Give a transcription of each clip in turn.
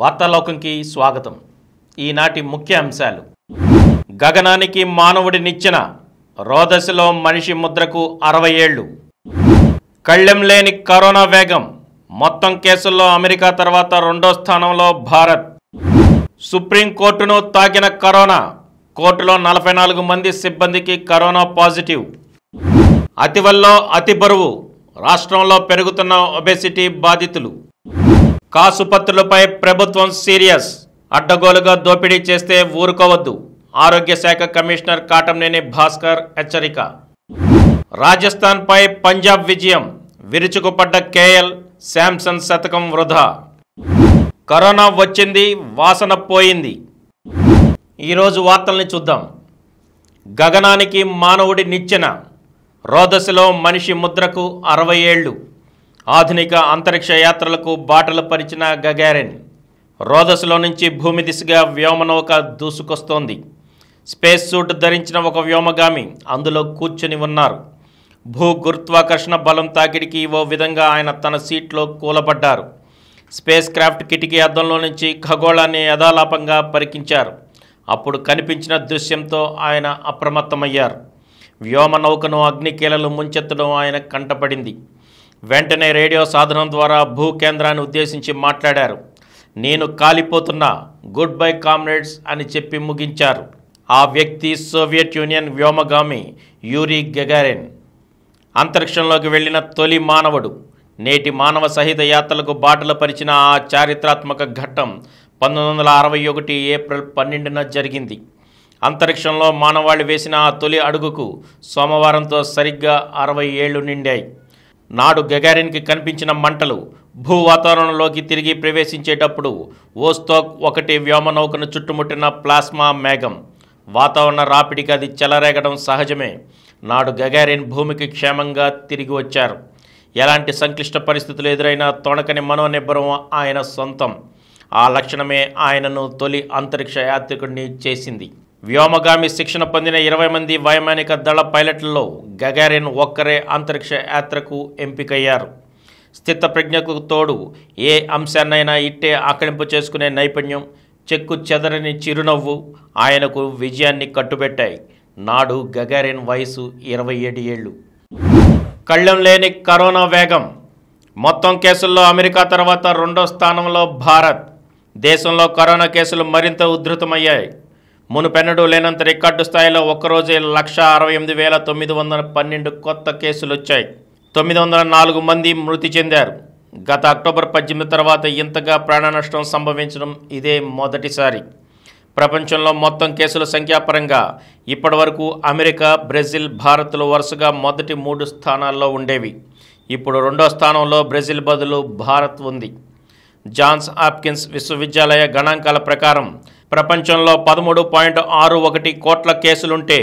వార్తాలోకంకి స్వాగతం ఈనాటి ముఖ్య అంశాలు గగనానికి మానవుడినిచ్చిన రోదశలో మనిషి ముద్రకు అరవై ఏళ్ళు కళ్ళెం లేని కరోనా వేగం మొత్తం కేసుల్లో అమెరికా తర్వాత రెండో స్థానంలో భారత్ సుప్రీంకోర్టును తాకిన కరోనా కోర్టులో నలభై నాలుగు మంది సిబ్బందికి కరోనా పాజిటివ్ అతివల్లో అతి బరువు రాష్ట్రంలో పెరుగుతున్న ఒబెసిటీ బాధితులు కాసుపత్రులపై ప్రభుత్వం సీరియస్ అడ్డగోలుగా దోపిడీ చేస్తే ఊరుకోవద్దు ఆరోగ్య శాఖ కమిషనర్ కాటంనేని భాస్కర్ హెచ్చరిక రాజస్థాన్పై పంజాబ్ విజయం విరుచుకుపడ్డ కేఎల్ శాంసన్ శతకం వృధా కరోనా వచ్చింది వాసన పోయింది ఈరోజు వార్తల్ని చూద్దాం గగనానికి మానవుడి నిచ్చెన రోదశలో మనిషి ముద్రకు అరవై ఏళ్ళు ఆధునిక అంతరిక్ష యాత్రలకు బాటలు పరిచిన గగారెన్ రోదసులో నుంచి భూమి దిశగా వ్యోమనౌక దూసుకొస్తోంది స్పేస్ సూట్ ధరించిన ఒక వ్యోమగామి అందులో కూర్చుని ఉన్నారు భూ గురుత్వాకర్షణ బలం తాకిడికి ఓ విధంగా ఆయన తన సీట్లో కూలబడ్డారు స్పేస్ క్రాఫ్ట్ కిటికీ అద్దంలో నుంచి ఖగోళాన్ని యథాలాపంగా పరికించారు అప్పుడు కనిపించిన దృశ్యంతో ఆయన అప్రమత్తమయ్యారు వ్యోమ నౌకను అగ్నికీలలు ముంచెత్తడం ఆయన కంటపడింది వెంటనే రేడియో సాధనం ద్వారా భూ కేంద్రాన్ని ఉద్దేశించి మాట్లాడారు నేను కాలిపోతున్నా గుడ్ బై కామ్రేడ్స్ అని చెప్పి ముగించారు ఆ వ్యక్తి సోవియట్ యూనియన్ వ్యోమగామి యూరీ గెగారెన్ అంతరిక్షంలోకి వెళ్ళిన తొలి మానవుడు నేటి మానవ సహిత యాత్రలకు బాటలు పరిచిన ఆ చారిత్రాత్మక ఘట్టం పంతొమ్మిది వందల అరవై ఒకటి ఏప్రిల్ పన్నెండున జరిగింది అంతరిక్షంలో మానవాళి వేసిన ఆ తొలి అడుగుకు సోమవారంతో సరిగ్గా అరవై ఏళ్లు నిండాయి నాడు గగారిన్కి కనిపించిన మంటలు భూ వాతావరణంలోకి తిరిగి ప్రవేశించేటప్పుడు ఓస్తోక్ ఒకటి వ్యోమనౌకను చుట్టుముట్టిన ప్లాస్మా మేఘం వాతావరణ రాపిడికి అది చెలరేగడం సహజమే నాడు గగారిన్ భూమికి క్షేమంగా తిరిగి వచ్చారు ఎలాంటి సంక్లిష్ట పరిస్థితులు ఎదురైనా తొణకని మనోనిబ్బరం ఆయన సొంతం ఆ లక్షణమే ఆయనను తొలి అంతరిక్ష యాత్రికుడిని చేసింది వ్యోమగామి శిక్షణ పొందిన ఇరవై మంది వైమానిక దళ పైలట్లలో గగారిన్ ఒక్కరే అంతరిక్ష యాత్రకు ఎంపికయ్యారు స్థిత ప్రజ్ఞకు తోడు ఏ అంశాన్నైనా ఇట్టే ఆకలింపు చేసుకునే నైపుణ్యం చెక్కు చెదరని చిరునవ్వు ఆయనకు విజయాన్ని కట్టుబెట్టాయి నాడు గగారిన్ వయసు ఇరవై ఏడు ఏళ్ళు కళ్ళం లేని కరోనా వేగం మొత్తం కేసుల్లో అమెరికా తర్వాత రెండో స్థానంలో భారత్ దేశంలో కరోనా కేసులు మరింత ఉధృతమయ్యాయి మునుపెన్నడు లేనంత రికార్డు స్థాయిలో ఒక్కరోజే లక్ష అరవై ఎనిమిది వేల తొమ్మిది వందల పన్నెండు కొత్త కేసులు వచ్చాయి తొమ్మిది వందల నాలుగు మంది మృతి చెందారు గత అక్టోబర్ పద్దెనిమిది తర్వాత ఇంతగా ప్రాణ నష్టం సంభవించడం ఇదే మొదటిసారి ప్రపంచంలో మొత్తం కేసుల సంఖ్యాపరంగా ఇప్పటివరకు అమెరికా బ్రెజిల్ భారత్లు వరుసగా మొదటి మూడు స్థానాల్లో ఉండేవి ఇప్పుడు రెండో స్థానంలో బ్రెజిల్ బదులు భారత్ ఉంది జాన్స్ ఆప్కిన్స్ విశ్వవిద్యాలయ గణాంకాల ప్రకారం ప్రపంచంలో పదమూడు పాయింట్ ఆరు ఒకటి కోట్ల కేసులుంటే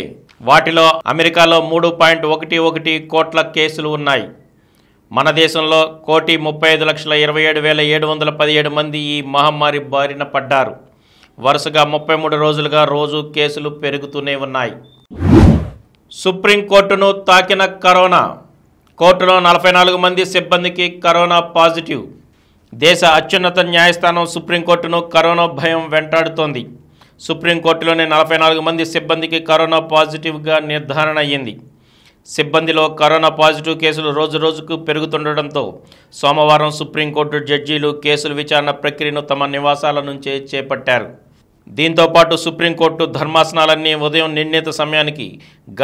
వాటిలో అమెరికాలో మూడు పాయింట్ ఒకటి ఒకటి కోట్ల కేసులు ఉన్నాయి మన దేశంలో కోటి ముప్పై ఐదు లక్షల ఇరవై ఏడు వేల ఏడు వందల పదిహేడు మంది ఈ మహమ్మారి బారిన పడ్డారు వరుసగా ముప్పై మూడు రోజులుగా రోజు కేసులు పెరుగుతూనే ఉన్నాయి సుప్రీంకోర్టును తాకిన కరోనా కోర్టులో నలభై నాలుగు మంది సిబ్బందికి కరోనా పాజిటివ్ దేశ అత్యున్నత న్యాయస్థానం సుప్రీంకోర్టును కరోనా భయం వెంటాడుతోంది సుప్రీంకోర్టులోని నలభై నాలుగు మంది సిబ్బందికి కరోనా పాజిటివ్గా నిర్ధారణ అయ్యింది సిబ్బందిలో కరోనా పాజిటివ్ కేసులు రోజు రోజుకు పెరుగుతుండటంతో సోమవారం సుప్రీంకోర్టు జడ్జీలు కేసుల విచారణ ప్రక్రియను తమ నివాసాల నుంచే చేపట్టారు దీంతోపాటు సుప్రీంకోర్టు ధర్మాసనాలన్నీ ఉదయం నిర్ణీత సమయానికి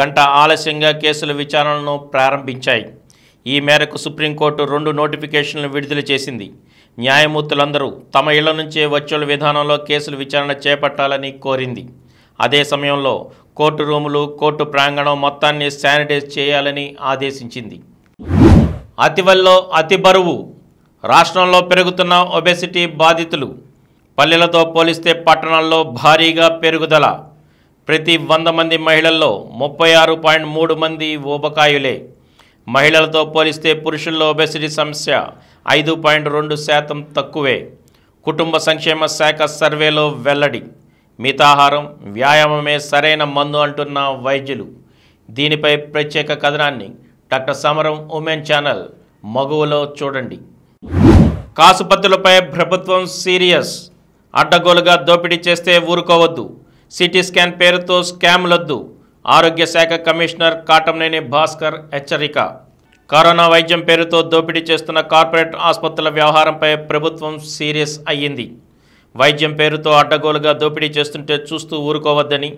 గంట ఆలస్యంగా కేసుల విచారణను ప్రారంభించాయి ఈ మేరకు సుప్రీంకోర్టు రెండు నోటిఫికేషన్లు విడుదల చేసింది న్యాయమూర్తులందరూ తమ ఇళ్ల నుంచే వర్చువల్ విధానంలో కేసులు విచారణ చేపట్టాలని కోరింది అదే సమయంలో కోర్టు రూములు కోర్టు ప్రాంగణం మొత్తాన్ని శానిటైజ్ చేయాలని ఆదేశించింది అతివల్లో అతి బరువు రాష్ట్రంలో పెరుగుతున్న ఒబెసిటీ బాధితులు పల్లెలతో పోలిస్తే పట్టణాల్లో భారీగా పెరుగుదల ప్రతి వంద మంది మహిళల్లో ముప్పై ఆరు పాయింట్ మూడు మంది ఊబకాయులే మహిళలతో పోలిస్తే పురుషుల్లో ఒబెసిటీ సమస్య ఐదు పాయింట్ రెండు శాతం తక్కువే కుటుంబ సంక్షేమ శాఖ సర్వేలో వెల్లడి మితాహారం వ్యాయామమే సరైన మందు అంటున్న వైద్యులు దీనిపై ప్రత్యేక కథనాన్ని డాక్టర్ సమరం ఉమెన్ ఛానల్ మగువలో చూడండి కాసుపత్రులపై ప్రభుత్వం సీరియస్ అడ్డగోలుగా దోపిడీ చేస్తే ఊరుకోవద్దు సిటీ స్కాన్ పేరుతో స్కామ్లొద్దు ఆరోగ్య శాఖ కమిషనర్ కాటంనేని భాస్కర్ హెచ్చరిక కరోనా వైద్యం పేరుతో దోపిడీ చేస్తున్న కార్పొరేట్ ఆసుపత్రుల వ్యవహారంపై ప్రభుత్వం సీరియస్ అయ్యింది వైద్యం పేరుతో అడ్డగోలుగా దోపిడీ చేస్తుంటే చూస్తూ ఊరుకోవద్దని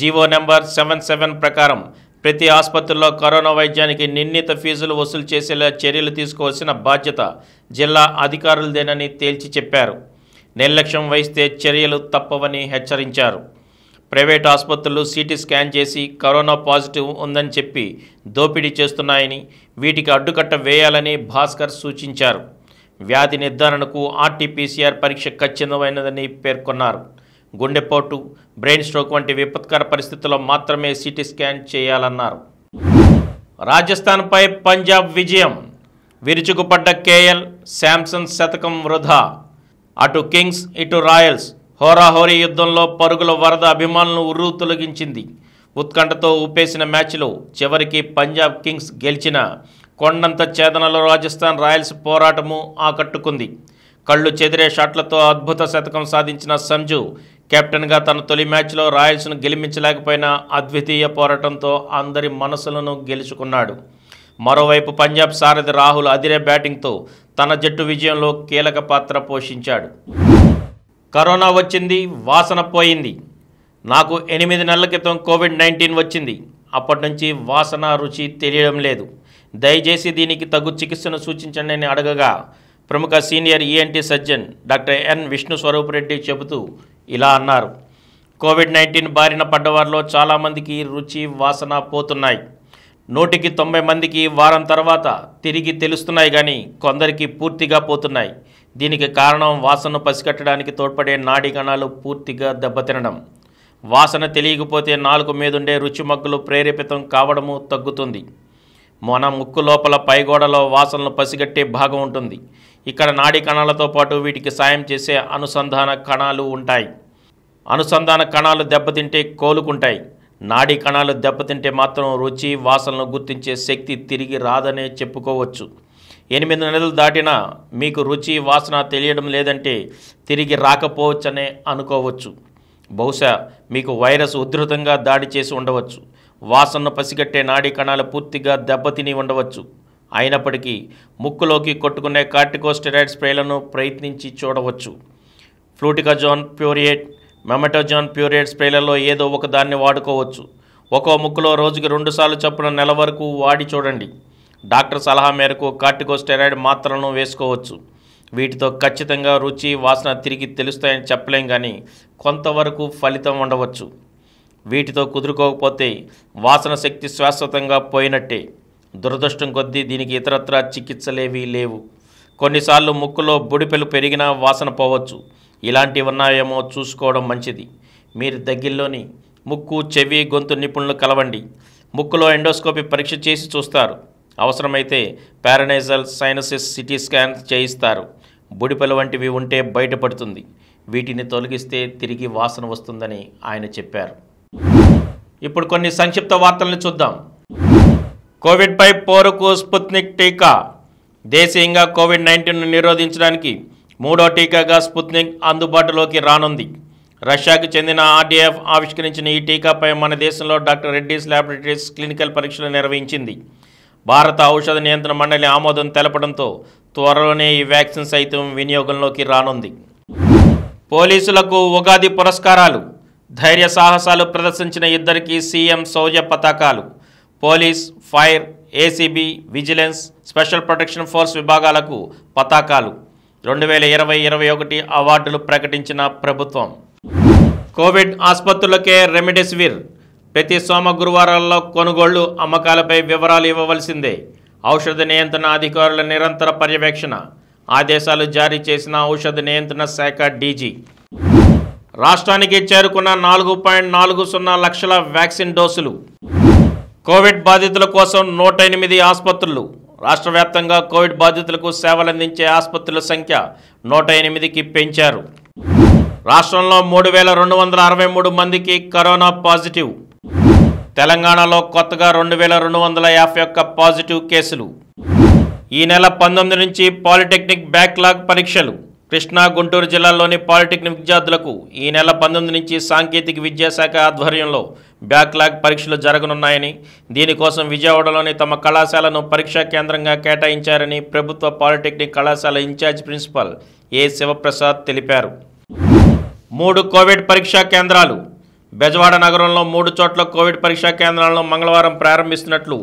జీవో నెంబర్ సెవెన్ సెవెన్ ప్రకారం ప్రతి ఆసుపత్రిలో కరోనా వైద్యానికి నిర్ణీత ఫీజులు వసూలు చేసేలా చర్యలు తీసుకోవాల్సిన బాధ్యత జిల్లా అధికారులదేనని తేల్చి చెప్పారు నిర్లక్ష్యం వహిస్తే చర్యలు తప్పవని హెచ్చరించారు ప్రైవేట్ ఆసుపత్రులు సిటీ స్కాన్ చేసి కరోనా పాజిటివ్ ఉందని చెప్పి దోపిడీ చేస్తున్నాయని వీటికి అడ్డుకట్ట వేయాలని భాస్కర్ సూచించారు వ్యాధి నిర్ధారణకు ఆర్టీపీసీఆర్ పరీక్ష ఖచ్చితమైనదని పేర్కొన్నారు గుండెపోటు బ్రెయిన్ స్ట్రోక్ వంటి విపత్కర పరిస్థితుల్లో మాత్రమే సిటీ స్కాన్ చేయాలన్నారు రాజస్థాన్పై పంజాబ్ విజయం విరుచుకుపడ్డ కేఎల్ శాంసంగ్ శతకం వృధా అటు కింగ్స్ ఇటు రాయల్స్ హోరాహోరీ యుద్ధంలో పరుగుల వరద అభిమానులను ఉర్రు తొలగించింది ఉత్కంఠతో ఊపేసిన మ్యాచ్లో చివరికి పంజాబ్ కింగ్స్ గెలిచిన కొండంత ఛేదనలో రాజస్థాన్ రాయల్స్ పోరాటము ఆకట్టుకుంది కళ్ళు చెదిరే షాట్లతో అద్భుత శతకం సాధించిన సంజు కెప్టెన్గా తన తొలి మ్యాచ్లో రాయల్స్ను గెలిపించలేకపోయిన అద్వితీయ పోరాటంతో అందరి మనసులను గెలుచుకున్నాడు మరోవైపు పంజాబ్ సారథి రాహుల్ అదిరే బ్యాటింగ్తో తన జట్టు విజయంలో కీలక పాత్ర పోషించాడు కరోనా వచ్చింది వాసన పోయింది నాకు ఎనిమిది నెలల క్రితం కోవిడ్ నైన్టీన్ వచ్చింది అప్పటి నుంచి వాసన రుచి తెలియడం లేదు దయచేసి దీనికి తగు చికిత్సను సూచించండి అని అడగగా ప్రముఖ senior ENT e surgeon doctor N Vishnu Swaroop Reddy చెబుతూ ఇలా అన్నారు కోవిడ్ నైన్టీన్ బారిన పడ్డవారిలో చాలామందికి రుచి వాసన పోతున్నాయి నూటికి తొంభై మందికి వారం తర్వాత తిరిగి తెలుస్తున్నాయి కానీ కొందరికి పూర్తిగా పోతున్నాయి దీనికి కారణం వాసనను పసిగట్టడానికి తోడ్పడే నాడీ కణాలు పూర్తిగా దెబ్బతినడం వాసన తెలియకపోతే నాలుగు మీదుండే రుచిమగ్గులు ప్రేరేపితం కావడము తగ్గుతుంది మన ముక్కు లోపల పైగోడలో వాసనలు పసిగట్టే భాగం ఉంటుంది ఇక్కడ నాడీ కణాలతో పాటు వీటికి సాయం చేసే అనుసంధాన కణాలు ఉంటాయి అనుసంధాన కణాలు దెబ్బతింటే కోలుకుంటాయి నాడీ కణాలు దెబ్బతింటే మాత్రం రుచి వాసనను గుర్తించే శక్తి తిరిగి రాదనే చెప్పుకోవచ్చు ఎనిమిది నెలలు దాటినా మీకు రుచి వాసన తెలియడం లేదంటే తిరిగి రాకపోవచ్చనే అనుకోవచ్చు బహుశా మీకు వైరస్ ఉధృతంగా దాడి చేసి ఉండవచ్చు వాసనను పసిగట్టే నాడీ కణాలు పూర్తిగా దెబ్బతిని ఉండవచ్చు అయినప్పటికీ ముక్కులోకి కొట్టుకునే కార్టికోస్టెరాయిడ్ స్ప్రేలను ప్రయత్నించి చూడవచ్చు ఫ్లూటికాజోన్ ప్యూరియేట్ మెమటోజాన్ ప్యూరియట్ స్ప్రేలలో ఏదో ఒక దాన్ని వాడుకోవచ్చు ఒక్కో ముక్కులో రోజుకి రెండుసార్లు చొప్పున నెల వరకు వాడి చూడండి డాక్టర్ సలహా మేరకు కార్టికోస్టెరాయిడ్ మాత్రలను వేసుకోవచ్చు వీటితో ఖచ్చితంగా రుచి వాసన తిరిగి తెలుస్తాయని చెప్పలేం కానీ కొంతవరకు ఫలితం ఉండవచ్చు వీటితో కుదురుకోకపోతే వాసన శక్తి శాశ్వతంగా పోయినట్టే దురదృష్టం కొద్దీ దీనికి ఇతరత్రా చికిత్సలేవీ లేవు కొన్నిసార్లు ముక్కులో బుడిపెలు పెరిగినా వాసన పోవచ్చు ఇలాంటివి ఉన్నాయేమో చూసుకోవడం మంచిది మీరు దగ్గరలోని ముక్కు చెవి గొంతు నిపుణులు కలవండి ముక్కులో ఎండోస్కోపీ పరీక్ష చేసి చూస్తారు అవసరమైతే పారనైజల్ సైనసిస్ సిటీ స్కాన్ చేయిస్తారు బుడిపెలు వంటివి ఉంటే బయటపడుతుంది వీటిని తొలగిస్తే తిరిగి వాసన వస్తుందని ఆయన చెప్పారు ఇప్పుడు కొన్ని సంక్షిప్త వార్తలను చూద్దాం కోవిడ్పై పోరుకు స్పుత్నిక్ టీకా దేశీయంగా కోవిడ్ నైన్టీన్ను నిరోధించడానికి మూడో టీకాగా స్పుత్నిక్ అందుబాటులోకి రానుంది రష్యాకు చెందిన ఆర్డీఎఫ్ ఆవిష్కరించిన ఈ టీకాపై మన దేశంలో డాక్టర్ రెడ్డిస్ ల్యాబొరేటరీస్ క్లినికల్ పరీక్షలు నిర్వహించింది భారత ఔషధ నియంత్రణ మండలి ఆమోదం తెలపడంతో త్వరలోనే ఈ వ్యాక్సిన్ సైతం వినియోగంలోకి రానుంది పోలీసులకు ఉగాది పురస్కారాలు ధైర్య సాహసాలు ప్రదర్శించిన ఇద్దరికీ సీఎం శౌర్య పతాకాలు police fire ACB vigilance special protection force విభాగాలకు పతాకాలు రెండు వేల ఇరవై ఇరవై ఒకటి అవార్డులు ప్రకటించిన ప్రభుత్వం కోవిడ్ ఆసుపత్రులకే రెమిడెసివిర్ ప్రతి సోమ గురువారాల్లో కొనుగోళ్లు అమ్మకాలపై వివరాలు ఇవ్వవలసిందే ఔషధ నియంత్రణ అధికారుల నిరంతర పర్యవేక్షణ ఆదేశాలు జారీ చేసిన ఔషధ నియంత్రణ శాఖ డీజీ రాష్ట్రానికి చేరుకున్న నాలుగు పాయింట్ నాలుగు సున్నా లక్షల వ్యాక్సిన్ డోసులు కోవిడ్ బాధితుల కోసం నూట ఎనిమిది ఆసుపత్రులు రాష్ట్ర వ్యాప్తంగా కోవిడ్ బాధితులకు సేవలందించే ఆసుపత్రుల సంఖ్య నూట ఎనిమిదికి పెంచారు రాష్ట్రంలో మూడు వేల రెండు వందల అరవై మూడు మందికి కరోనా పాజిటివ్ తెలంగాణలో కొత్తగా రెండు వేల రెండు వందల యాభై ఒక్క పాజిటివ్ కేసులు ఈ నెల పంతొమ్మిది నుంచి పాలిటెక్నిక్ బ్యాక్లాగ్ పరీక్షలు కృష్ణా గుంటూరు జిల్లాల్లోని పాలిటెక్నిక్ విద్యార్థులకు ఈ నెల పంతొమ్మిది నుంచి సాంకేతిక విద్యాశాఖ ఆధ్వర్యంలో బ్యాక్లాగ్ పరీక్షలు జరగనున్నాయని దీనికోసం విజయవాడలోని తమ కళాశాలను పరీక్షా కేంద్రంగా కేటాయించారని ప్రభుత్వ పాలిటెక్నిక్ కళాశాల ఇన్ఛార్జ్ ప్రిన్సిపల్ ఏ శివప్రసాద్ తెలిపారు మూడు కోవిడ్ పరీక్షా కేంద్రాలు బెజవాడ నగరంలో మూడు చోట్ల కోవిడ్ పరీక్షా కేంద్రాలను మంగళవారం ప్రారంభిస్తున్నట్లు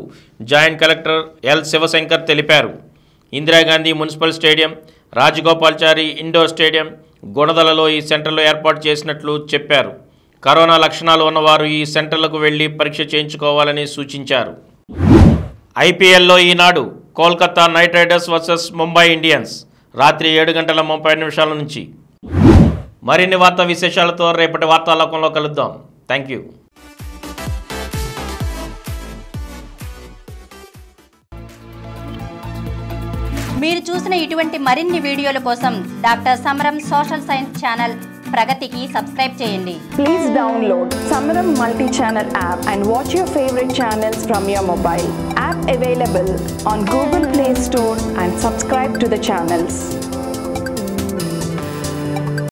జాయింట్ కలెక్టర్ ఎల్ శివశంకర్ తెలిపారు Indira Gandhi municipal stadium Rajagopalachari indoor stadium గుణదలలో ఈ సెంటర్లో ఏర్పాటు చేసినట్లు చెప్పారు కరోనా లక్షణాలు ఉన్నవారు ఈ సెంటర్లకు వెళ్లి పరీక్ష చేయించుకోవాలని సూచించారు ఐపీఎల్లో ఈనాడు Kolkata knight riders versus Mumbai Indians రాత్రి ఏడు గంటల ముప్పై నిమిషాల నుంచి మరిన్ని వార్తా విశేషాలతో రేపటి వార్తాలోకంలో కలుద్దాం థ్యాంక్ యూ మీరు చూసిన ఇటువంటి మరిన్ని వీడియోల కోసం doctor Samaram social science channel ప్రగతికి సబ్స్క్రైబ్ చేయండి please download Samaram multi channel app and watch your favourite channels from your mobile app available on Google play store and subscribe to the channels